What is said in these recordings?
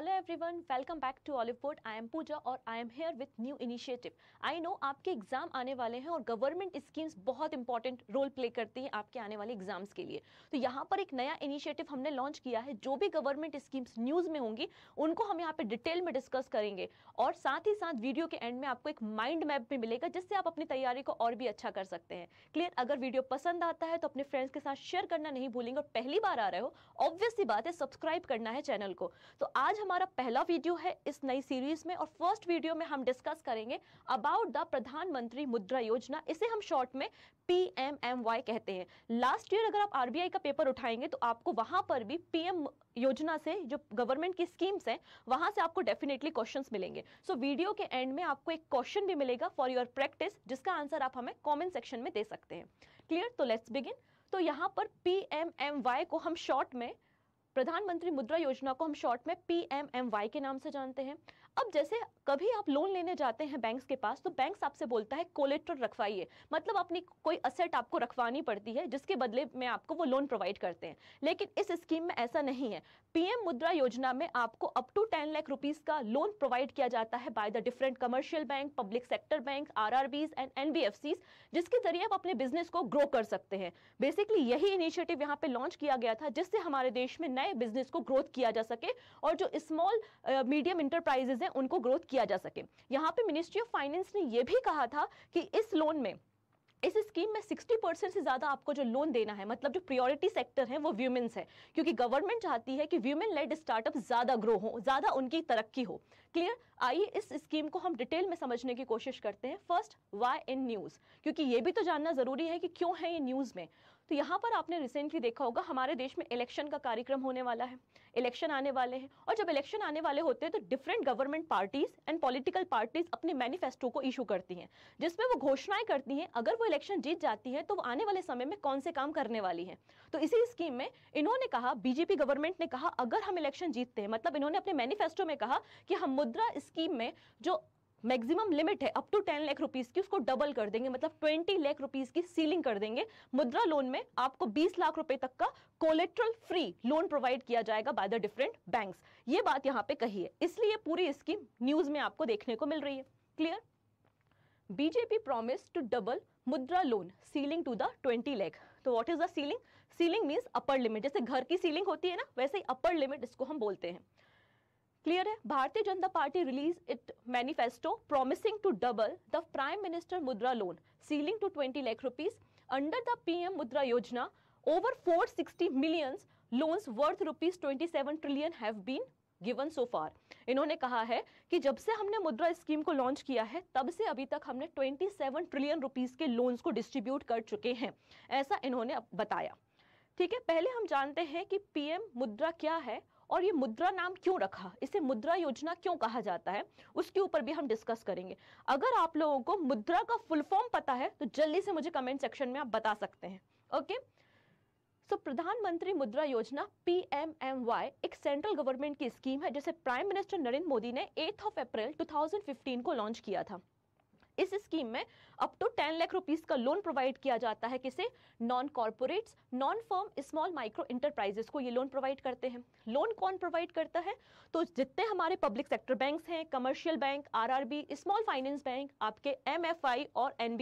hello everyone welcome back to olive board I am Pooja और I am here with new initiative I know आपके exam आने वाले हैं और गवर्नमेंट स्कीम्स बहुत इंपॉर्टेंट रोल प्ले करती हैं आपके आने वाले एग्जाम्स के लिए तो यहाँ पर एक नया इनिशिएटिव हमने लॉन्च किया है जो भी गवर्नमेंट स्कीम्स न्यूज में होंगी उनको हम यहाँ पे डिटेल में डिस्कस करेंगे और साथ ही साथ वीडियो के एंड में आपको एक माइंड मैप भी मिलेगा जिससे आप अपनी तैयारी को और भी अच्छा कर सकते हैं क्लियर अगर वीडियो पसंद आता है तो अपने फ्रेंड्स के साथ शेयर करना नहीं भूलेंगे और पहली बार आ रहे हो ऑब्वियसली बात है सब्सक्राइब करना है चैनल को तो आज हमारा पहला वीडियो है इस नई सीरीज में और फर्स्ट वीडियो में हम डिस्कस करेंगे अबाउट द प्रधानमंत्री मुद्रा योजना इसे हम शॉर्ट में पीएमएमवाई कहते हैं लास्ट ईयर अगर आप आरबीआई का पेपर उठाएंगे तो आपको वहां पर भी पीएम योजना से जो गवर्नमेंट की स्कीम्स हैं वहां से आपको डेफिनेटली क्वेश्चंस मिलेंगे सो so, वीडियो के एंड में आपको एक क्वेश्चन भी मिलेगा फॉर योर प्रैक्टिस जिसका आंसर आप हमें कमेंट सेक्शन में दे सकते हैं क्लियर तो लेट्स बिगिन तो यहाँ पर पी को हम शॉर्ट में प्रधानमंत्री मुद्रा योजना को हम शॉर्ट में वाई के नाम से जानते हैं अब जैसे कभी आप लोन लेने जाते हैं बैंक्स के पास तो बैंक्स आपसे बोलता है कोलेट्रल रखवाइए मतलब अपनी कोई असेट आपको रखवानी पड़ती है जिसके बदले में आपको वो लोन प्रोवाइड करते हैं लेकिन इस स्कीम में ऐसा नहीं है पीएम मुद्रा योजना में आपको up to ten lakh rupees का लोन प्रोवाइड किया जाता है by the different commercial bank public sector bank R and NBFC जिसके जरिए आप अपने बिजनेस को ग्रो कर सकते हैं बेसिकली यही इनिशिएटिव यहाँ पे लॉन्च किया गया था जिससे हमारे देश में नए बिजनेस को ग्रोथ किया जा सके और जो स्मॉल मीडियम इंटरप्राइजेज हैं उनको ग्रोथ किया जा सके यहाँ पे मिनिस्ट्री ऑफ फाइनेंस ने यह भी कहा था कि इस लोन में इस स्कीम में 60 परसेंट से ज़्यादा आपको जो लोन देना है मतलब जो प्रायोरिटी सेक्टर है वो व्यूमेंस है क्योंकि गवर्नमेंट चाहती है कि व्यूमेन लेड स्टार्टअप ज़्यादा ग्रो हो ज़्यादा उनकी तरक्की हो क्लियर आइए इस स्कीम को हम डिटेल में समझने की कोशिश करते हैं फर्स्ट वाई इन न्यूज़ क्योंकि ये भी तो जानना ज़रूरी है कि क्यों है ये न्यूज़ में तो यहाँ पर आपने रिसेंटली देखा होगा हमारे देश में इलेक्शन का कार्यक्रम होने वाला है इलेक्शन आने वाले हैं और जब इलेक्शन आने वाले होते हैं तो different government parties and political parties अपने मैनिफेस्टो को इशू करती हैं जिसमें वो घोषणाएं करती हैं अगर वो इलेक्शन जीत जाती है तो वो आने वाले समय में कौन से काम करने वाली है तो इसी स्कीम में इन्होंने कहा बीजेपी गवर्नमेंट ने कहा अगर हम इलेक्शन जीतते हैं मतलब इन्होंने अपने मैनिफेस्टो में कहा कि हम मुद्रा स्कीम में जो मैक्सिमम लिमिट है up to ten lakh rupees की उसको डबल कर देंगे मतलब ट्वेंटी लाख रुपीस की सीलिंग कर देंगे मुद्रा लोन में आपको बीस लाख रुपए तक का कोलेट्रल फ्री लोन प्रोवाइड किया जाएगा बाय द डिफरेंट बैंक्स ये बात यहाँ पे कही है इसलिए पूरी स्कीम न्यूज में आपको देखने को मिल रही है clear BJP promise to double Mudra loan ceiling to the 20 lakh तो what is the ceiling ceiling means upper limit जैसे घर की सीलिंग होती है ना वैसे ही अपर लिमिट इसको हम बोलते हैं क्लियर है Bharatiya Janata Party release it manifesto promising to double the prime minister Mudra loan ceiling to 20 lakh rupees under the PM Mudra Yojana over 460 millions loans worth rupees 27 trillion have been given so far इन्होंने कहा है कि जब से हमने मुद्रा स्कीम को लॉन्च किया है तब से अभी तक हमने 27 ट्रिलियन रुपीस के लोन्स को डिस्ट्रीब्यूट कर चुके हैं ऐसा इन्होंने बताया ठीक है पहले हम जानते हैं कि पीएम मुद्रा क्या है और ये मुद्रा नाम क्यों रखा इसे मुद्रा योजना क्यों कहा जाता है उसके ऊपर भी हम डिस्कस करेंगे अगर आप लोगों को मुद्रा का फुल फॉर्म पता है तो जल्दी से मुझे कमेंट सेक्शन में आप बता सकते हैं okay so so, Pradhan Mantri Mudra Yojana P M M Y एक सेंट्रल गवर्नमेंट की स्कीम है जिसे प्राइम मिनिस्टर नरेंद्र मोदी ने एट ऑफ अप्रैल 2015 को लॉन्च किया था इस स्कीम में up to ten lakh rupees का लोन प्रोवाइड किया जाता है किसे non corporates non farm small micro enterprises को ये लोन प्रोवाइड करते हैं लोन कौन प्रोवाइड करता है तो जितने हमारे पब्लिक सेक्टर बैंक हैं commercial bank or small finance bank आपके एम और एन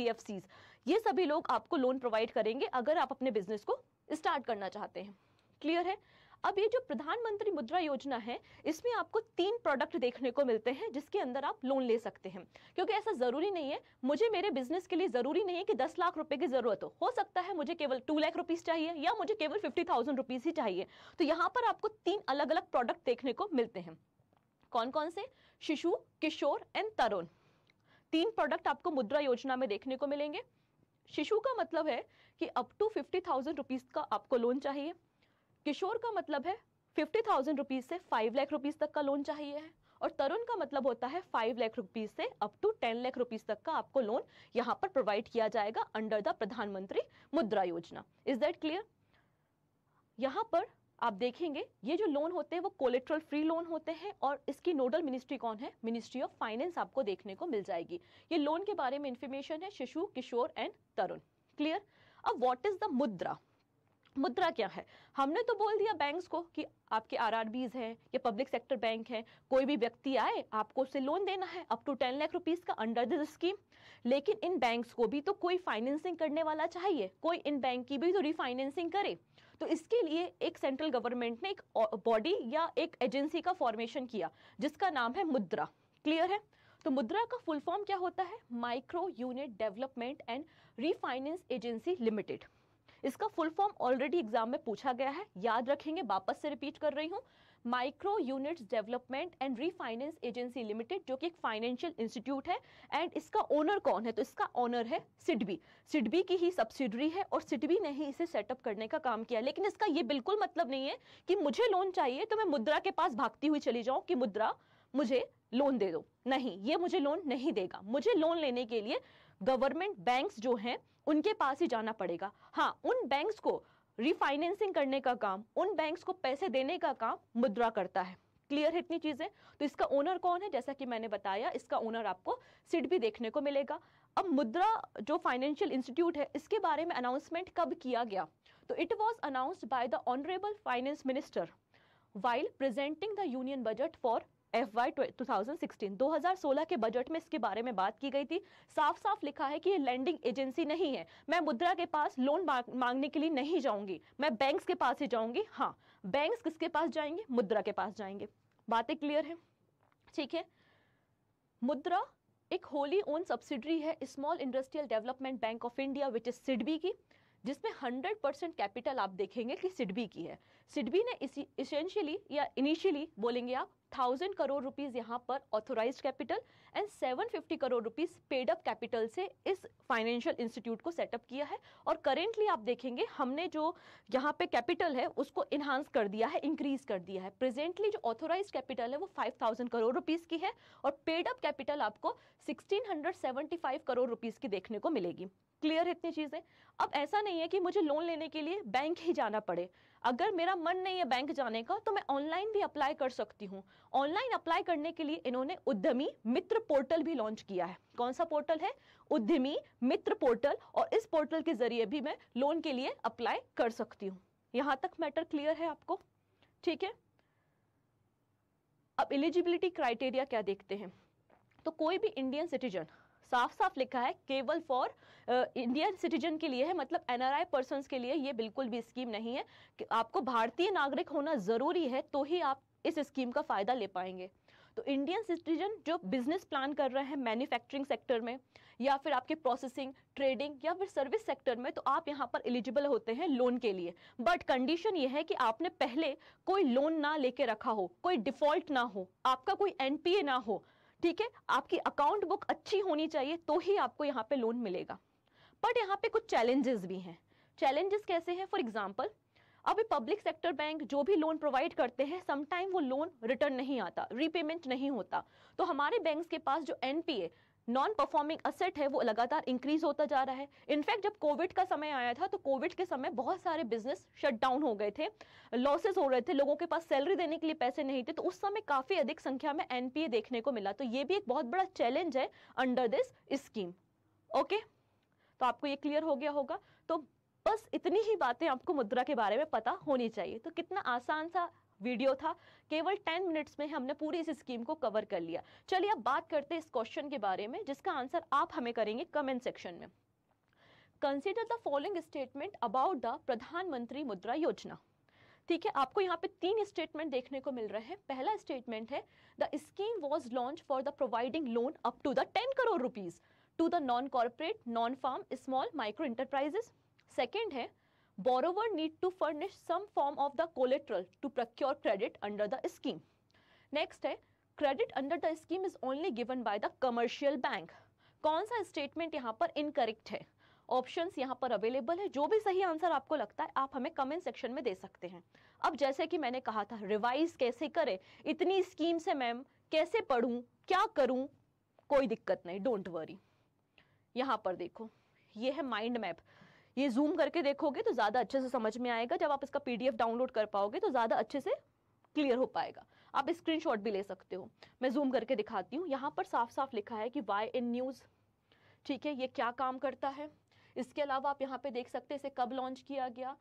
ये सभी लोग आपको लोन प्रोवाइड करेंगे अगर आप अपने बिजनेस को स्टार्ट करना चाहते हैं क्लियर है अब ये जो प्रधानमंत्री मुद्रा योजना है इसमें आपको तीन प्रोडक्ट देखने को मिलते हैं जिसके अंदर आप लोन ले सकते हैं क्योंकि ऐसा ज़रूरी नहीं है मुझे मेरे बिजनेस के लिए ज़रूरी नहीं है कि दस लाख रुपए की ज़रूरत हो हो सकता है मुझे केवल टू लाख रुपीज़ चाहिए या मुझे केवल फिफ्टी थाउजेंड रुपीज़ ही चाहिए तो यहाँ पर आपको तीन अलग अलग प्रोडक्ट देखने को मिलते हैं कौन कौन से शिशु किशोर एंड तरुण तीन प्रोडक्ट आपको मुद्रा योजना में देखने को मिलेंगे शिशु का मतलब है कि up to fifty thousand rupees का आपको लोन चाहिए किशोर का मतलब है फिफ्टी थाउजेंड रुपीज से फाइव लाख रुपीज तक का लोन चाहिए है और तरुण का मतलब होता है फाइव लाख रुपीज से up to ten lakh rupees तक का आपको लोन यहाँ पर प्रोवाइड किया जाएगा अंडर द प्रधानमंत्री मुद्रा योजना इज दैट क्लियर यहाँ पर आप देखेंगे ये जो लोन होते हैं वो कोलेट्रल फ्री लोन होते हैं और इसकी नोडल मिनिस्ट्री कौन है मिनिस्ट्री ऑफ फाइनेंस आपको देखने को मिल जाएगी ये लोन के बारे में इंफॉर्मेशन है शिशु किशोर एंड तरुण क्लियर अब what is the Mudra Mudra क्या है हमने तो बोल दिया बैंक्स को कि आपके आर आर बीज हैं या पब्लिक सेक्टर बैंक हैं कोई भी व्यक्ति आए आपको उससे लोन देना है up to ten lakh rupees का अंडर दिस स्कीम लेकिन इन बैंक्स को भी तो कोई फाइनेंसिंग करने वाला चाहिए कोई इन बैंक की भी तो रिफाइनेंसिंग करे तो इसके लिए एक सेंट्रल गवर्नमेंट ने एक बॉडी या एक एजेंसी का फॉर्मेशन किया जिसका नाम है मुद्रा क्लियर है तो मुद्रा का फुल फॉर्म क्या होता है micro unit development and refinance agency limited इसका फुल फॉर्म ऑलरेडी एग्जाम में पूछा गया है याद रखेंगे वापस से रिपीट कर रही हूँ micro units development and refinance agency limited जो कि एक फाइनेंशियल इंस्टीट्यूट है एंड इसका ओनर कौन है तो इसका ओनर है सिडबी सिडबी की ही सब्सिडरी है और सिडबी ने ही इसे सेटअप करने का काम किया लेकिन इसका ये बिल्कुल मतलब नहीं है कि मुझे लोन चाहिए तो मैं मुद्रा के पास भागती हुई चली जाऊँ कि मुद्रा मुझे लोन दे दो नहीं ये मुझे लोन नहीं देगा मुझे लोन लेने के लिए गवर्नमेंट बैंक्स जो हैं उनके पास ही जाना पड़ेगा हाँ उन बैंक्स को रिफाइनेंसिंग करने का काम उन बैंक्स को पैसे देने का काम मुद्रा करता है क्लियर है इतनी चीज़ें तो इसका ओनर कौन है जैसा कि मैंने बताया इसका ओनर आपको सिड भी देखने को मिलेगा अब मुद्रा जो फाइनेंशियल इंस्टीट्यूट है इसके बारे में अनाउंसमेंट कब किया गया तो it was announced by the honourable finance minister while presenting the union budget for F Y two के बजट में इसके बारे में बात की गई थी साफ साफ लिखा है कि ये लैंडिंग एजेंसी नहीं है मैं मुद्रा के पास लोन मांगने के लिए नहीं जाऊंगी मैं बैंक्स के पास ही जाऊंगी हाँ बैंक्स किसके पास जाएंगे मुद्रा के पास जाएंगे बातें क्लियर है ठीक है मुद्रा एक होली ओन सब्सिडरी है small industrial development bank of India which is SIDBI की जिसमें 100 परसेंट कैपिटल आप देखेंगे कि सिडबी की है सिडबी ने इसी इसेंशियली या इनिशियली बोलेंगे आप थाउजेंड करोड़ रुपीज यहाँ पर authorise capital and seven fifty crore rupees paid up capital से इस फाइनेंशियल इंस्टीट्यूट को सेटअप किया है और करेंटली आप देखेंगे हमने जो यहाँ पे कैपिटल है उसको इन्हांस कर दिया है इंक्रीज कर दिया है प्रेजेंटली जो ऑथोराइज कैपिटल है वो फाइव थाउजेंड करोड़ रुपीज की है और पेड अप कैपिटल आपको sixteen hundred seventy five crore rupees की देखने को मिलेगी क्लियर इतनी चीज़ें अब ऐसा नहीं है कि मुझे लोन लेने के लिए बैंक ही जाना पड़े अगर मेरा मन नहीं है बैंक जाने का तो मैं ऑनलाइन भी अप्लाई कर सकती हूँ ऑनलाइन अप्लाई करने के लिए इन्होंने उद्यमी मित्र पोर्टल भी लॉन्च किया है कौन सा पोर्टल है उद्यमी मित्र पोर्टल और इस पोर्टल के जरिए भी मैं लोन के लिए अप्लाई कर सकती हूँ यहाँ तक मैटर क्लियर है आपको ठीक है अब एलिजिबिलिटी क्राइटेरिया क्या देखते हैं तो कोई भी इंडियन सिटीजन साफ साफ लिखा है केवल फॉर इंडियन सिटीजन के लिए है मतलब एनआरआई पर्सन के लिए ये बिल्कुल भी स्कीम नहीं है कि आपको भारतीय नागरिक होना ज़रूरी है तो ही आप इस स्कीम का फ़ायदा ले पाएंगे तो इंडियन सिटीजन जो बिजनेस प्लान कर रहे हैं मैन्युफैक्चरिंग सेक्टर में या फिर आपके प्रोसेसिंग ट्रेडिंग या फिर सर्विस सेक्टर में तो आप यहाँ पर एलिजिबल होते हैं लोन के लिए बट कंडीशन ये है कि आपने पहले कोई लोन ना लेके रखा हो कोई डिफॉल्ट ना हो आपका कोई एनपीए ना हो ठीक है आपकी अकाउंट बुक अच्छी होनी चाहिए तो ही आपको यहाँ पे लोन मिलेगा बट यहाँ पे कुछ चैलेंजेस भी हैं चैलेंजेस कैसे हैं फॉर एग्जाम्पल अभी पब्लिक सेक्टर बैंक जो भी लोन प्रोवाइड करते हैं समटाइम वो लोन रिटर्न नहीं आता रीपेमेंट नहीं होता तो हमारे बैंक के पास जो एनपीए नॉन परफॉर्मिंग असेट है वो लगातार इंक्रीज होता जा रहा है इनफैक्ट जब कोविड का समय आया था तो कोविड के समय बहुत सारे बिजनेस शट डाउन हो गए थे लॉसेस हो रहे थे लोगों के पास सैलरी देने के लिए पैसे नहीं थे तो उस समय काफ़ी अधिक संख्या में एनपीए देखने को मिला तो ये भी एक बहुत बड़ा चैलेंज है अंडर दिस स्कीम ओके तो आपको ये क्लियर हो गया होगा तो बस इतनी ही बातें आपको मुद्रा के बारे में पता होनी चाहिए तो कितना आसान सा वीडियो था केवल टेन मिनट्स में हमने पूरी इस स्कीम को कवर कर लिया चलिए अब बात करते हैं इस क्वेश्चन के बारे में जिसका आंसर आप हमें करेंगे कमेंट सेक्शन में consider the following statement about the Pradhan Mantri Mudra योजना ठीक है आपको यहाँ पे तीन स्टेटमेंट देखने को मिल रहे हैं पहला स्टेटमेंट है the scheme was launch for the providing loan up to the ten crore rupees to the non corporate non farm small micro enterprises second है borrower need to furnish some form of the collateral to procure credit under the scheme next hai credit under the scheme is only given by the commercial bank kaun sa statement yahan par incorrect hai options यहाँ पर available है जो भी सही answer आपको लगता है आप हमें कमेंट सेक्शन में दे सकते हैं अब जैसे कि मैंने कहा था रिवाइज कैसे करें इतनी स्कीम से मैम कैसे पढ़ूं क्या करूं कोई दिक्कत नहीं डोंट वरी यहाँ पर देखो ये है माइंड मैप ये जूम करके देखोगे तो ज़्यादा अच्छे से समझ में आएगा जब आप इसका पीडीएफ डाउनलोड कर पाओगे तो ज़्यादा अच्छे से क्लियर हो पाएगा आप स्क्रीनशॉट भी ले सकते हो मैं जूम करके दिखाती हूँ यहाँ पर साफ साफ लिखा है कि वाई इन न्यूज़ ठीक है ये क्या काम करता है इसके अलावा आप यहाँ पे देख सकते हैं इसे कब लॉन्च किया गया